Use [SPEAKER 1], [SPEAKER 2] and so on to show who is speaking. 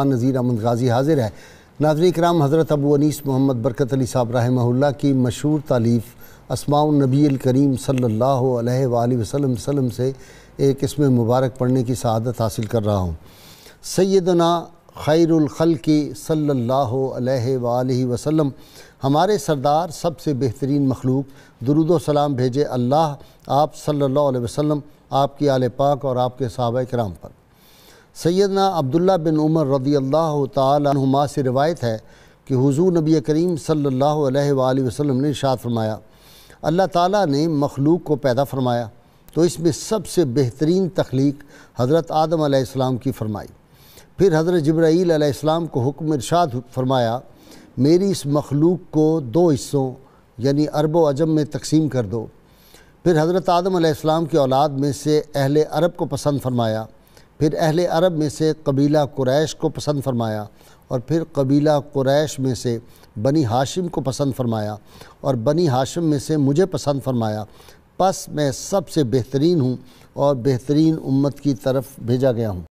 [SPEAKER 1] नज़ीर अहमद गाजी हाजिर है नाजर कराम हज़रत अबू अनीस मोहम्मद बरकत अली साहब रहमल्ला की मशहूर तालीफ़ असमा नबी करीम सल्ला वसलम वसलम से एक इसम मुबारक पढ़ने की शहादत हासिल कर रहा हूँ सैदना खैरखल की सल्ला वसम हमारे सरदार सबसे बेहतरीन मखलूक दरुद सलाम भेजे अल्लाह आप सल्ला वसलम आपकी आल पाक और आपके सहाब कराम पर सैदना अब्दुल्ला बिन उमर रदी अल्लाह तुमा से रिवायत है कि हुजूर नबी करीम सल्ला वसम ने शाद फरमाया अल्लाह ताली ने मखलूक को पैदा फरमाया तो इसमें सबसे बेहतरीन तख्लीक हज़रत आदम आसमाम की फ़रमाई फिर हज़रत जब्राईल को हुक्म इरशाद फरमाया मेरी इस मखलूक को दो हिस्सों यानी अरब अजम में तकसीम कर दो फिर हज़रत आदम की औलाद में से अहल अरब को पसंद फरमाया फिर अहल अरब में से कबीला क्रैश को पसंद फरमाया और फिर कबीला कुरैश में से बनी हाशिम को पसंद फरमाया और बनी हाशिम में से मुझे पसंद फरमाया बस मैं सबसे बेहतरीन हूँ और बेहतरीन उम्मत की तरफ भेजा गया हूँ